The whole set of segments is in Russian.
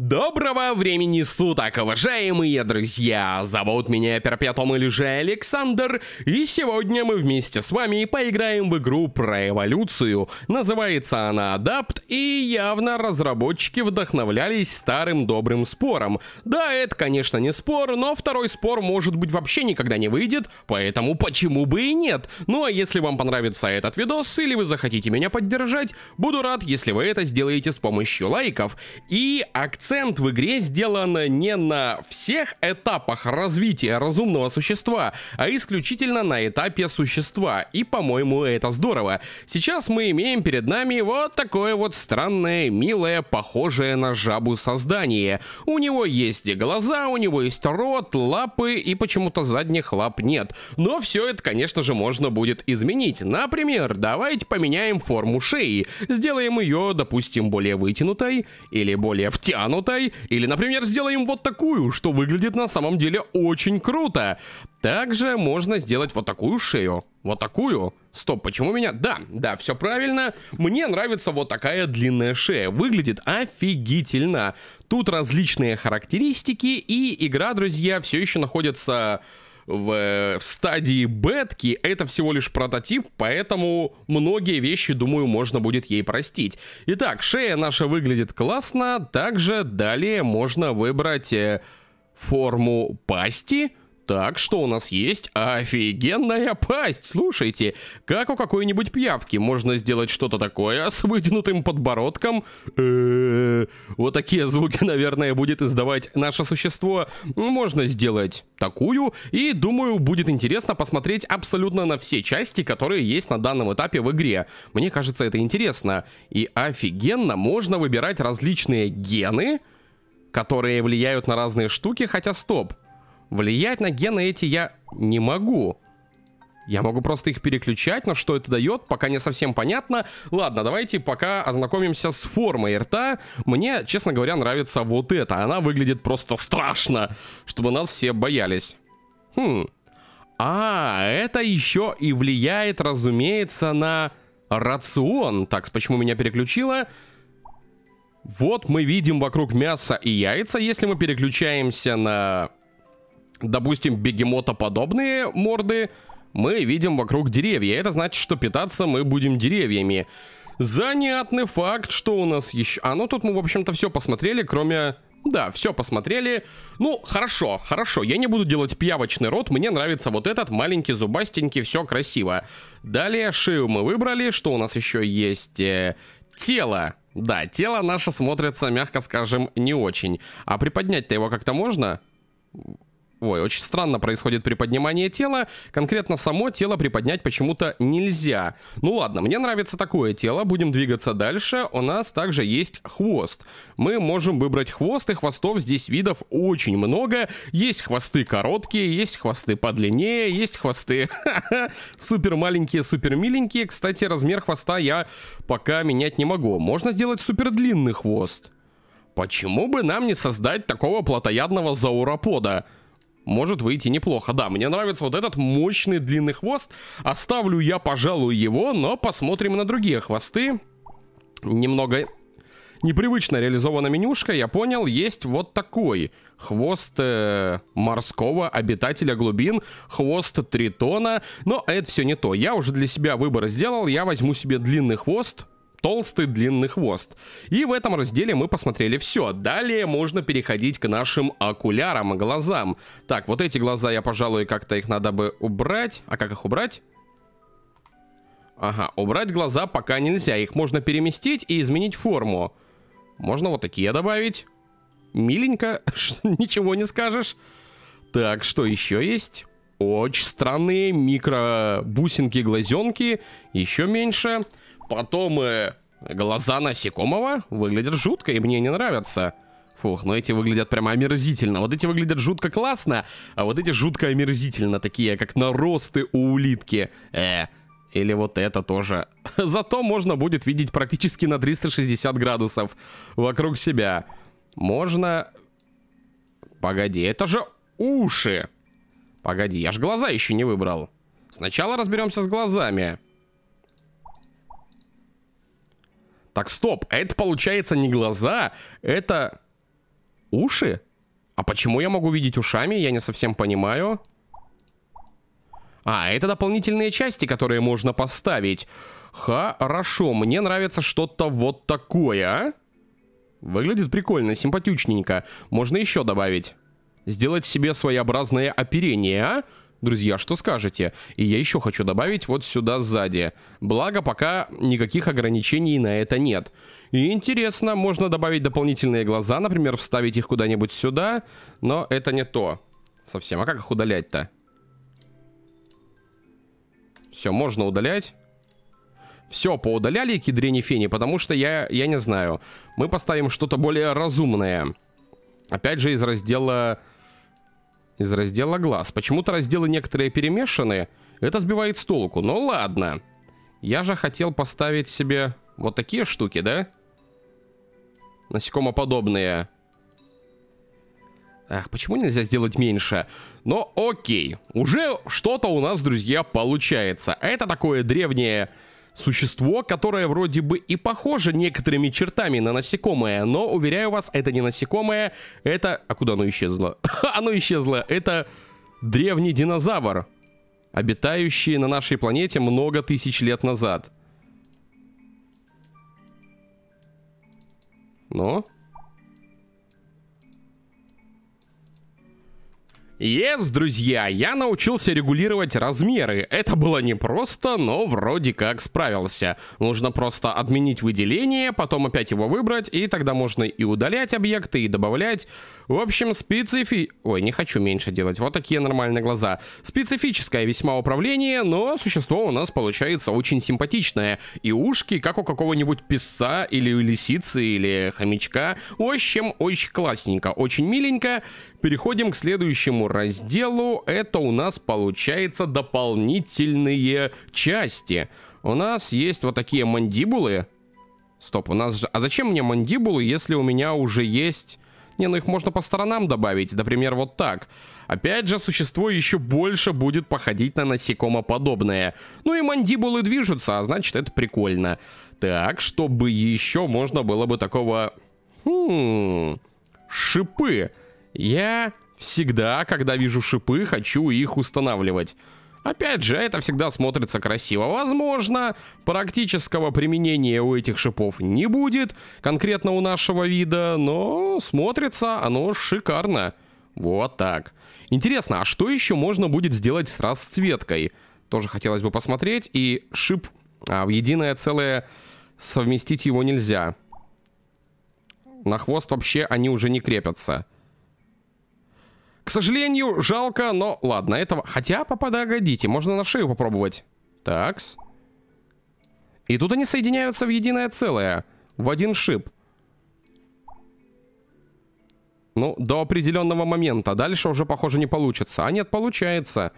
Доброго времени суток, уважаемые друзья! Зовут меня Перпетум или же Александр, и сегодня мы вместе с вами поиграем в игру про эволюцию. Называется она Адапт, и явно разработчики вдохновлялись старым добрым спором. Да, это, конечно, не спор, но второй спор, может быть, вообще никогда не выйдет, поэтому почему бы и нет? Ну а если вам понравится этот видос, или вы захотите меня поддержать, буду рад, если вы это сделаете с помощью лайков и акций акцент в игре сделан не на всех этапах развития разумного существа, а исключительно на этапе существа, и, по-моему, это здорово. Сейчас мы имеем перед нами вот такое вот странное, милое, похожее на жабу создание. У него есть глаза, у него есть рот, лапы и почему-то задних лап нет. Но все это, конечно же, можно будет изменить. Например, давайте поменяем форму шеи, сделаем ее, допустим, более вытянутой или более втянутой, крутой, или, например, сделаем вот такую, что выглядит на самом деле очень круто. Также можно сделать вот такую шею. Вот такую. Стоп, почему меня... Да, да, все правильно. Мне нравится вот такая длинная шея. Выглядит офигительно. Тут различные характеристики, и игра, друзья, все еще находится в, в стадии бетки, это всего лишь прототип, поэтому многие вещи, думаю, можно будет ей простить. Итак, шея наша выглядит классно, также далее можно выбрать э, форму пасти, так, что у нас есть? Офигенная пасть! Слушайте, как у какой-нибудь пиявки можно сделать что-то такое с вытянутым подбородком? Э, вот такие звуки, наверное, будет издавать наше существо. Можно сделать такую, и думаю, будет интересно посмотреть абсолютно на все части, которые есть на данном этапе в игре. Мне кажется, это интересно. И офигенно можно выбирать различные гены, которые влияют на разные штуки, хотя стоп. Влиять на гены эти я не могу. Я могу просто их переключать, но что это дает, пока не совсем понятно. Ладно, давайте пока ознакомимся с формой рта. Мне, честно говоря, нравится вот эта. Она выглядит просто страшно, чтобы нас все боялись. Хм. А, это еще и влияет, разумеется, на рацион. Так, почему меня переключило? Вот мы видим вокруг мяса и яйца. Если мы переключаемся на допустим, бегемотоподобные морды мы видим вокруг деревья. Это значит, что питаться мы будем деревьями. Занятный факт, что у нас еще... А, ну тут мы, в общем-то, все посмотрели, кроме... Да, все посмотрели. Ну, хорошо, хорошо. Я не буду делать пьявочный рот. Мне нравится вот этот маленький, зубастенький. Все красиво. Далее шею мы выбрали. Что у нас еще есть? Э, тело. Да, тело наше смотрится, мягко скажем, не очень. А приподнять-то его как-то можно? Ой, очень странно происходит при поднимании тела. Конкретно само тело приподнять почему-то нельзя. Ну ладно, мне нравится такое тело. Будем двигаться дальше. У нас также есть хвост. Мы можем выбрать хвост, и хвостов здесь видов очень много. Есть хвосты короткие, есть хвосты подлиннее, есть хвосты супер маленькие, супер миленькие. Кстати, размер хвоста я пока менять не могу. Можно сделать супер длинный хвост. Почему бы нам не создать такого плотоядного зауропода? может выйти неплохо. Да, мне нравится вот этот мощный длинный хвост. Оставлю я, пожалуй, его, но посмотрим на другие хвосты. Немного непривычно реализована менюшка, я понял, есть вот такой. Хвост э, морского обитателя глубин, хвост тритона, но это все не то. Я уже для себя выбор сделал, я возьму себе длинный хвост, толстый длинный хвост. И в этом разделе мы посмотрели все. Далее можно переходить к нашим окулярам, глазам. Так, вот эти глаза я, пожалуй, как-то их надо бы убрать. А как их убрать? Ага, убрать глаза пока нельзя. Их можно переместить и изменить форму. Можно вот такие добавить. Миленько, ничего не скажешь. Так, что еще есть? Очень странные микро-бусинки-глазенки. Еще меньше. Меньше потом э, глаза насекомого выглядят жутко, и мне не нравятся. Фух, но ну эти выглядят прямо омерзительно. Вот эти выглядят жутко классно, а вот эти жутко омерзительно, такие как наросты у улитки. Э, или вот это тоже. Зато можно будет видеть практически на 360 градусов вокруг себя. Можно... Погоди, это же уши! Погоди, я же глаза еще не выбрал. Сначала разберемся с глазами. Так, стоп, а это получается не глаза, это уши? А почему я могу видеть ушами, я не совсем понимаю. А, это дополнительные части, которые можно поставить. Хорошо, мне нравится что-то вот такое, а? Выглядит прикольно, симпатичненько. Можно еще добавить. Сделать себе своеобразное оперение, а? Друзья, что скажете? И я еще хочу добавить вот сюда сзади. Благо, пока никаких ограничений на это нет. И интересно, можно добавить дополнительные глаза, например, вставить их куда-нибудь сюда, но это не то совсем. А как их удалять-то? Все, можно удалять. Все, поудаляли кедрени фени, потому что я, я не знаю. Мы поставим что-то более разумное. Опять же, из раздела из раздела глаз. Почему-то разделы некоторые перемешаны. Это сбивает с толку. Ну ладно. Я же хотел поставить себе вот такие штуки, да? Насекомоподобные. Ах, почему нельзя сделать меньше? Но окей. Уже что-то у нас, друзья, получается. Это такое древнее Существо, которое вроде бы и похоже некоторыми чертами на насекомое, но, уверяю вас, это не насекомое, это... А куда оно исчезло? оно исчезло, это древний динозавр, обитающий на нашей планете много тысяч лет назад. Но... Yes, друзья, я научился регулировать размеры. Это было непросто, но вроде как справился. Нужно просто отменить выделение, потом опять его выбрать, и тогда можно и удалять объекты, и добавлять. В общем, специфи... Ой, не хочу меньше делать. Вот такие нормальные глаза. Специфическое весьма управление, но существо у нас получается очень симпатичное. И ушки, как у какого-нибудь песца, или у лисицы, или хомячка. В общем, очень классненько, очень миленько. Переходим к следующему разделу. Это у нас получается дополнительные части. У нас есть вот такие мандибулы. Стоп, у нас же... А зачем мне мандибулы, если у меня уже есть... Не, ну их можно по сторонам добавить, например, вот так. Опять же, существо еще больше будет походить на насекомоподобное. Ну и мандибулы движутся, а значит это прикольно. Так, чтобы еще можно было бы такого... Хм... Шипы. Я всегда, когда вижу шипы, хочу их устанавливать. Опять же, это всегда смотрится красиво. Возможно, практического применения у этих шипов не будет, конкретно у нашего вида, но смотрится оно шикарно. Вот так. Интересно, а что еще можно будет сделать с расцветкой? Тоже хотелось бы посмотреть. И шип а, в единое целое совместить его нельзя. На хвост вообще они уже не крепятся. К сожалению, жалко, но ладно, этого... Хотя, погодите, можно на шею попробовать. Такс. И тут они соединяются в единое целое. В один шип. Ну, до определенного момента. Дальше уже, похоже, не получится. А нет, получается.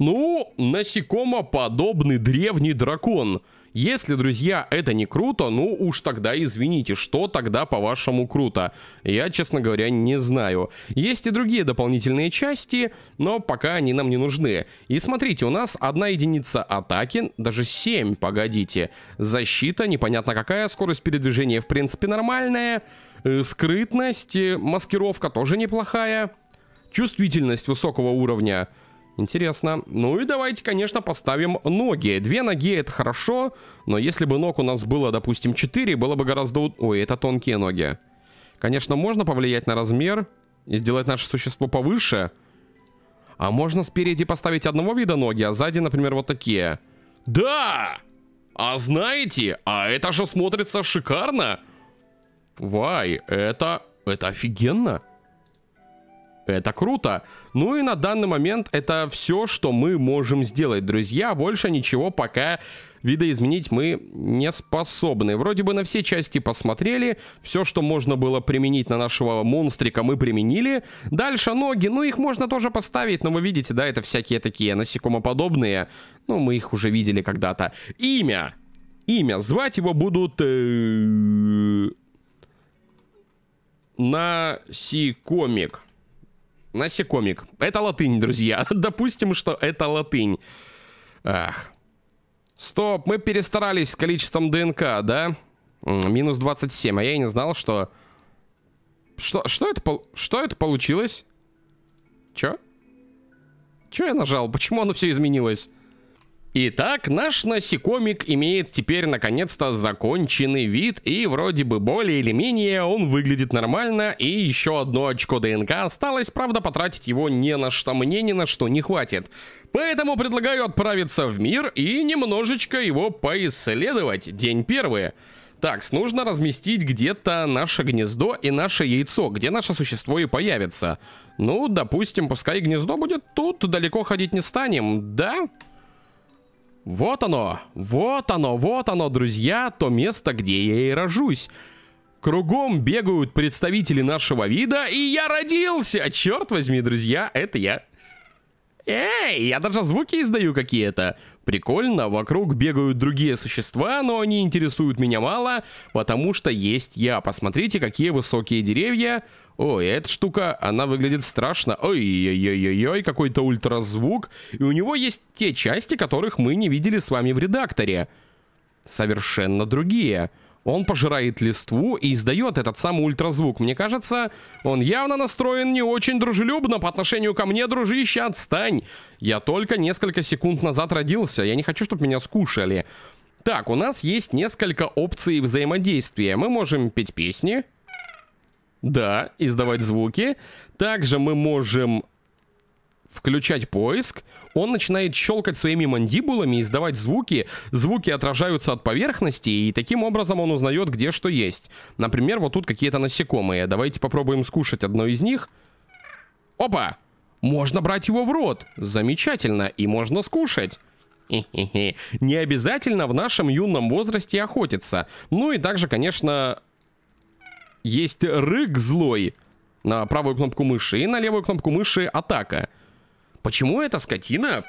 Ну, насекомоподобный древний Дракон. Если, друзья, это не круто, ну уж тогда извините, что тогда по-вашему круто? Я, честно говоря, не знаю. Есть и другие дополнительные части, но пока они нам не нужны. И смотрите, у нас одна единица атаки, даже 7, погодите. Защита, непонятно какая, скорость передвижения в принципе нормальная. Э, скрытность, э, маскировка тоже неплохая. Чувствительность высокого уровня – Интересно. Ну и давайте, конечно, поставим ноги. Две ноги это хорошо, но если бы ног у нас было, допустим, 4, было бы гораздо... Ой, это тонкие ноги. Конечно, можно повлиять на размер и сделать наше существо повыше. А можно спереди поставить одного вида ноги, а сзади, например, вот такие. Да! А знаете, а это же смотрится шикарно! Вай, это... это офигенно! Это круто. Ну и на данный момент это все, что мы можем сделать, друзья. Больше ничего пока видоизменить мы не способны. Вроде бы на все части посмотрели, все, что можно было применить на нашего монстрика, мы применили. Дальше ноги, ну их можно тоже поставить, но вы видите, да, это всякие такие насекомоподобные. Ну, мы их уже видели когда-то. Имя. Имя. Звать его будут... Э, насекомик. Насекомик. Это латынь, друзья. Допустим, что это латынь. Ах. Стоп, мы перестарались с количеством ДНК, да? Минус 27, а я и не знал, что... Что, что, это, что это получилось? Чё? Чё я нажал? Почему оно все изменилось? Итак, наш насекомик имеет теперь наконец-то законченный вид, и вроде бы более или менее он выглядит нормально, и еще одно очко ДНК осталось, правда потратить его не на что, мне ни на что не хватит. Поэтому предлагаю отправиться в мир и немножечко его поисследовать, день первый. Так, нужно разместить где-то наше гнездо и наше яйцо, где наше существо и появится. Ну, допустим, пускай гнездо будет тут, далеко ходить не станем, да? Да. Вот оно, вот оно, вот оно, друзья, то место, где я и рожусь. Кругом бегают представители нашего вида, и я родился! Черт возьми, друзья, это я. Эй, я даже звуки издаю какие-то. Прикольно, вокруг бегают другие существа, но они интересуют меня мало, потому что есть я. Посмотрите, какие высокие деревья. Ой, эта штука, она выглядит страшно. Ой-ой-ой-ой, какой-то ультразвук. И у него есть те части, которых мы не видели с вами в редакторе. Совершенно другие. Другие. Он пожирает листву и издает этот самый ультразвук. Мне кажется, он явно настроен не очень дружелюбно по отношению ко мне, дружище, отстань. Я только несколько секунд назад родился, я не хочу, чтобы меня скушали. Так, у нас есть несколько опций взаимодействия. Мы можем петь песни. Да, издавать звуки. Также мы можем включать поиск он начинает щелкать своими мандибулами, издавать звуки, звуки отражаются от поверхности, и таким образом он узнает, где что есть. Например, вот тут какие-то насекомые. Давайте попробуем скушать одно из них. Опа! Можно брать его в рот. Замечательно, и можно скушать. Не обязательно в нашем юном возрасте охотиться. Ну и также, конечно, есть рык злой на правую кнопку мыши и на левую кнопку мыши атака. Атака. Почему эта скотина?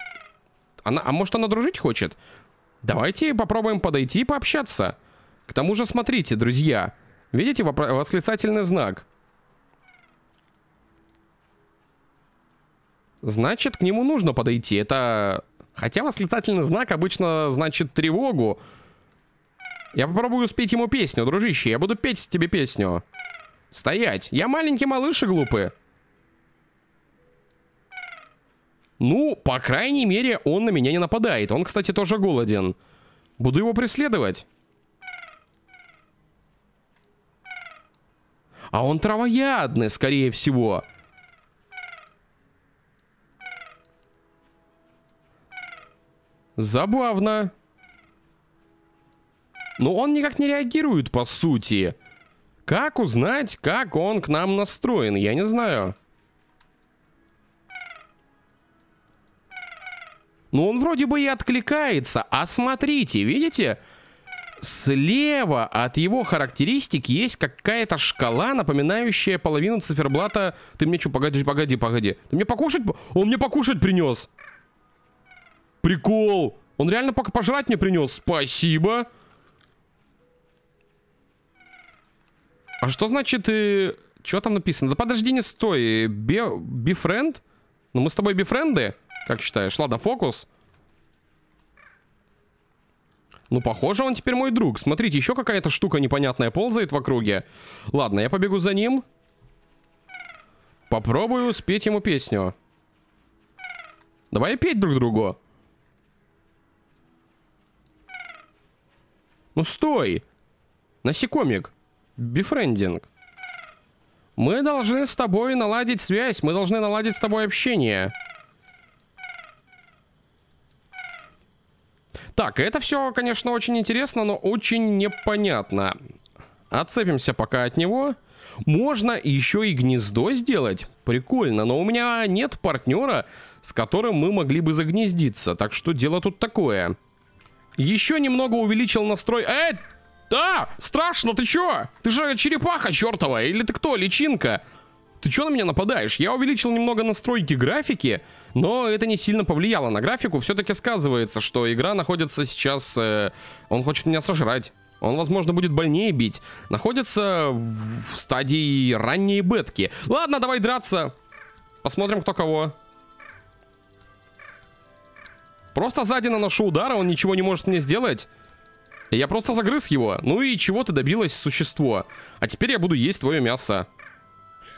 Она, а может она дружить хочет? Давайте попробуем подойти и пообщаться. К тому же, смотрите, друзья. Видите восклицательный знак? Значит, к нему нужно подойти. Это... Хотя восклицательный знак обычно значит тревогу. Я попробую спеть ему песню, дружище. Я буду петь тебе песню. Стоять. Я маленький малыш и глупый. Ну, по крайней мере, он на меня не нападает. Он, кстати, тоже голоден. Буду его преследовать. А он травоядный, скорее всего. Забавно. Но он никак не реагирует, по сути. Как узнать, как он к нам настроен, я не знаю. Но ну, он вроде бы и откликается. А смотрите, видите? Слева от его характеристик есть какая-то шкала, напоминающая половину циферблата. Ты мне что, погоди, погоди, погоди. Ты мне покушать? Он мне покушать принес. Прикол. Он реально пока пожрать мне принес. Спасибо. А что значит... Э, что там написано? Да подожди, не стой. Бе, бифренд? Ну мы с тобой бифренды? Как считаешь? Ладно, фокус. Ну, похоже, он теперь мой друг. Смотрите, еще какая-то штука непонятная ползает в округе. Ладно, я побегу за ним. Попробую спеть ему песню. Давай петь друг другу. Ну, стой! Насекомик. Бифрендинг. Мы должны с тобой наладить связь. Мы должны наладить с тобой общение. Так, это все, конечно, очень интересно, но очень непонятно. Отцепимся пока от него. Можно еще и гнездо сделать. Прикольно, но у меня нет партнера, с которым мы могли бы загнездиться. Так что дело тут такое. Еще немного увеличил настрой... Эй! Да! Страшно, ты чё? Ты же черепаха чертова, или ты кто, личинка? Ты что на меня нападаешь? Я увеличил немного настройки графики, но это не сильно повлияло на графику. Все-таки сказывается, что игра находится сейчас... Э, он хочет меня сожрать. Он, возможно, будет больнее бить. Находится в стадии ранней бетки. Ладно, давай драться. Посмотрим, кто кого. Просто сзади наношу удара, он ничего не может мне сделать. Я просто загрыз его. Ну и чего ты добилась, существо? А теперь я буду есть твое мясо.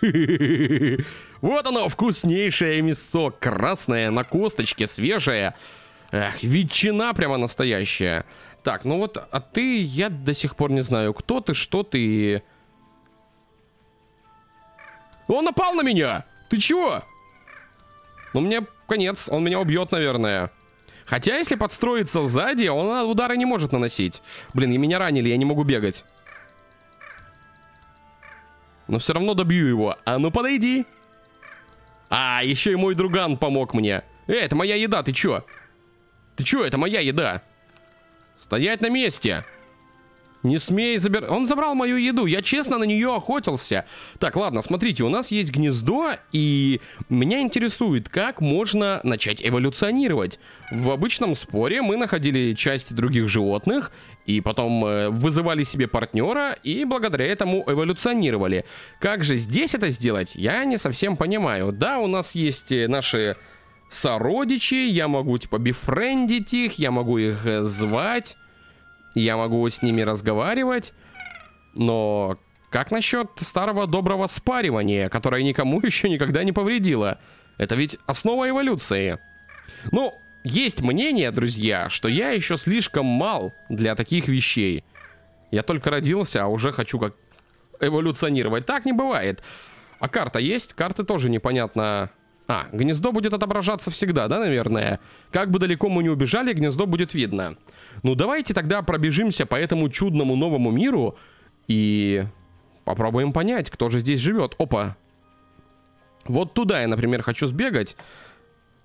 Вот оно, вкуснейшее мясо. Красное, на косточке, свежее. Эх, ветчина прямо настоящая. Так, ну вот, а ты, я до сих пор не знаю, кто ты, что ты. Он напал на меня! Ты чего? Ну, мне конец, он меня убьет, наверное. Хотя, если подстроиться сзади, он а, удары не может наносить. Блин, и меня ранили, я не могу бегать. Но все равно добью его. А ну подойди. А, еще и мой друган помог мне. Эй, это моя еда, ты че? Ты че, это моя еда? Стоять на месте. Не смей забирать. Он забрал мою еду. Я честно на нее охотился. Так, ладно, смотрите, у нас есть гнездо, и меня интересует, как можно начать эволюционировать. В обычном споре мы находили части других животных, и потом э, вызывали себе партнера, и благодаря этому эволюционировали. Как же здесь это сделать, я не совсем понимаю. Да, у нас есть э, наши сородичи, я могу, типа, бифрендить их, я могу их э, звать я могу с ними разговаривать, но как насчет старого доброго спаривания, которое никому еще никогда не повредило? Это ведь основа эволюции. Ну, есть мнение, друзья, что я еще слишком мал для таких вещей. Я только родился, а уже хочу как эволюционировать. Так не бывает. А карта есть? Карты тоже непонятно. А, гнездо будет отображаться всегда, да, наверное? Как бы далеко мы не убежали, гнездо будет видно. Ну давайте тогда пробежимся по этому чудному новому миру и попробуем понять, кто же здесь живет. Опа. Вот туда я, например, хочу сбегать.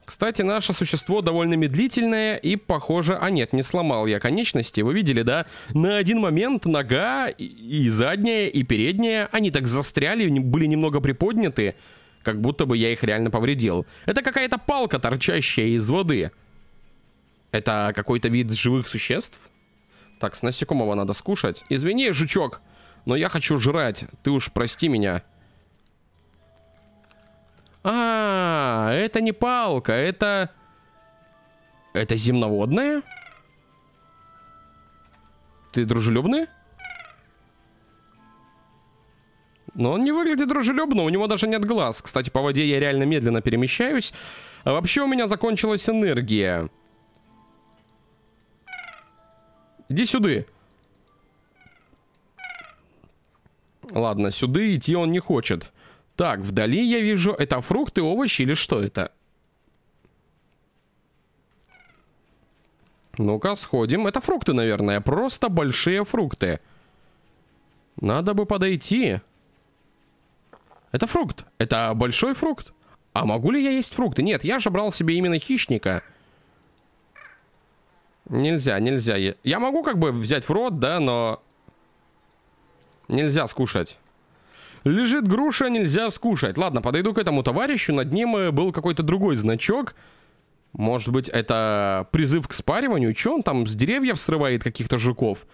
Кстати, наше существо довольно медлительное и, похоже... А нет, не сломал я конечности. Вы видели, да? На один момент нога и, и задняя, и передняя, они так застряли, были немного приподняты, как будто бы я их реально повредил. Это какая-то палка, торчащая из воды. Это какой-то вид живых существ? Так, с насекомого надо скушать. Извини, жучок, но я хочу жрать. Ты уж прости меня. А, -а, -а это не палка, это... Это земноводное? Ты дружелюбный? Но он не выглядит дружелюбно, у него даже нет глаз. Кстати, по воде я реально медленно перемещаюсь. А вообще у меня закончилась энергия. Иди сюда. Ладно, сюда идти он не хочет. Так, вдали я вижу, это фрукты, овощи или что это? Ну-ка, сходим. Это фрукты, наверное, просто большие фрукты. Надо бы подойти. Это фрукт. Это большой фрукт. А могу ли я есть фрукты? Нет, я же брал себе именно хищника. Хищника. Нельзя, нельзя. Я могу как бы взять в рот, да, но... Нельзя скушать. Лежит груша, нельзя скушать. Ладно, подойду к этому товарищу. Над ним э, был какой-то другой значок. Может быть, это призыв к спариванию? Че он там с деревьев срывает каких-то жуков?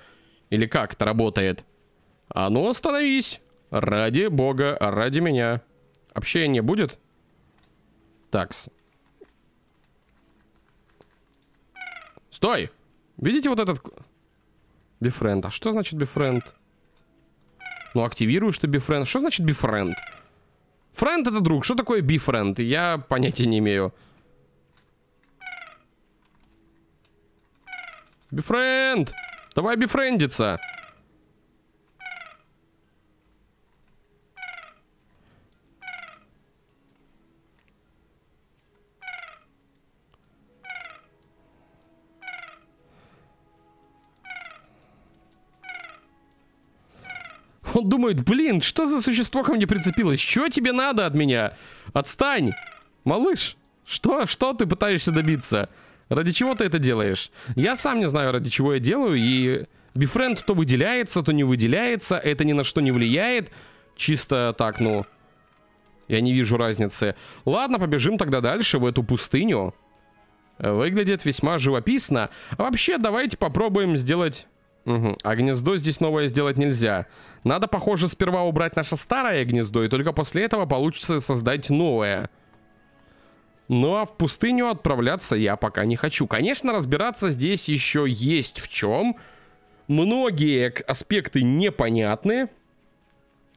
Или как это работает? А ну остановись! Ради бога, ради меня. Общения будет? Такс. Стой! Видите вот этот... Бифренд. А что значит бифренд? Ну, активируешь ты бифренд. Что значит бифренд? Френд это друг. Что такое бифренд? Я понятия не имею. Бифренд! Давай бифрендиться! думают, блин, что за существо ко мне прицепилось? Что тебе надо от меня? Отстань! Малыш, что, что ты пытаешься добиться? Ради чего ты это делаешь? Я сам не знаю, ради чего я делаю, и... Бифренд то выделяется, то не выделяется, это ни на что не влияет. Чисто так, ну... Я не вижу разницы. Ладно, побежим тогда дальше, в эту пустыню. Выглядит весьма живописно. А вообще, давайте попробуем сделать Угу. А гнездо здесь новое сделать нельзя. Надо, похоже, сперва убрать наше старое гнездо, и только после этого получится создать новое. Ну а в пустыню отправляться я пока не хочу. Конечно, разбираться здесь еще есть в чем. Многие аспекты непонятны,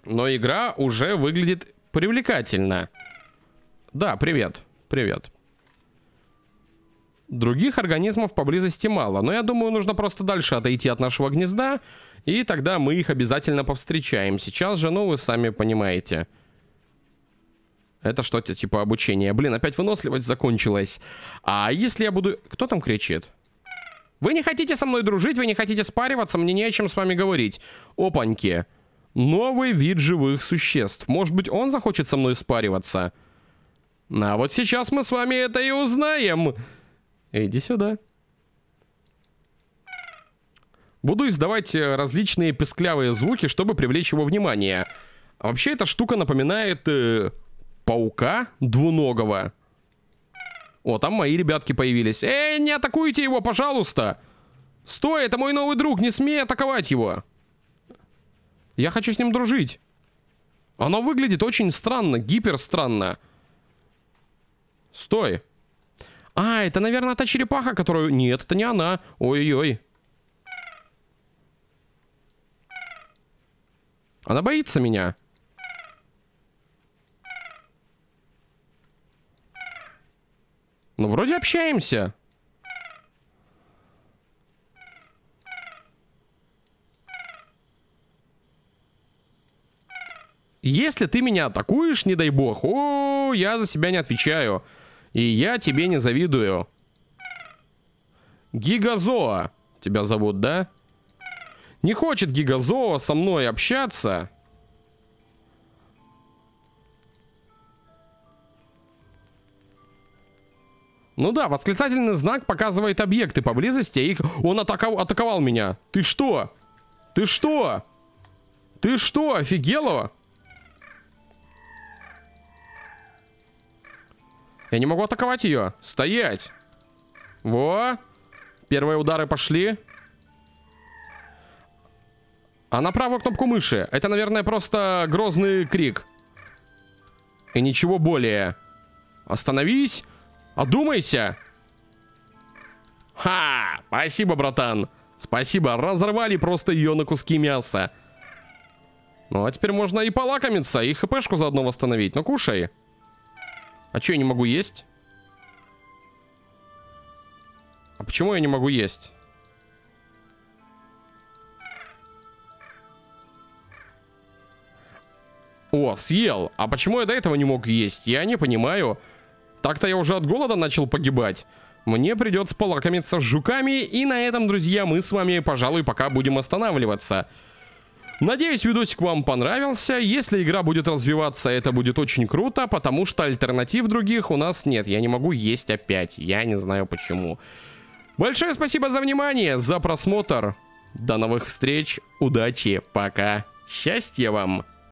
но игра уже выглядит привлекательно. Да, привет, привет. Других организмов поблизости мало, но я думаю, нужно просто дальше отойти от нашего гнезда, и тогда мы их обязательно повстречаем. Сейчас же, ну, вы сами понимаете. Это что-то типа обучения. Блин, опять выносливость закончилась. А если я буду... Кто там кричит? Вы не хотите со мной дружить, вы не хотите спариваться, мне не о чем с вами говорить. Опаньки. Новый вид живых существ. Может быть, он захочет со мной спариваться? А вот сейчас мы с вами это и узнаем. Иди сюда. Буду издавать э, различные песклявые звуки, чтобы привлечь его внимание. А вообще эта штука напоминает э, паука двуногого. О, там мои ребятки появились. Эй, не атакуйте его, пожалуйста! Стой, это мой новый друг, не смей атаковать его! Я хочу с ним дружить. Оно выглядит очень странно, гипер странно. Стой. А, это, наверное, та черепаха, которую... Нет, это не она. Ой-ой-ой. Она боится меня. Ну, вроде общаемся. Если ты меня атакуешь, не дай бог, о, я за себя не отвечаю. И я тебе не завидую. Гигазоа. Тебя зовут, да? Не хочет Гигазоа со мной общаться. Ну да, восклицательный знак показывает объекты поблизости. Их... Он атаковал, атаковал меня. Ты что? Ты что? Ты что, офигелого? Я не могу атаковать ее. Стоять. Во. Первые удары пошли. А на правую кнопку мыши. Это, наверное, просто грозный крик. И ничего более. Остановись. Одумайся. Ха! Спасибо, братан. Спасибо. Разорвали просто ее на куски мяса. Ну, а теперь можно и полакомиться, и хпшку заодно восстановить. Ну, кушай. А что я не могу есть? А почему я не могу есть? О, съел. А почему я до этого не мог есть? Я не понимаю. Так-то я уже от голода начал погибать. Мне придется полакомиться с жуками. И на этом, друзья, мы с вами, пожалуй, пока будем останавливаться. Надеюсь, видосик вам понравился. Если игра будет развиваться, это будет очень круто, потому что альтернатив других у нас нет. Я не могу есть опять. Я не знаю почему. Большое спасибо за внимание, за просмотр. До новых встреч. Удачи. Пока. Счастья вам.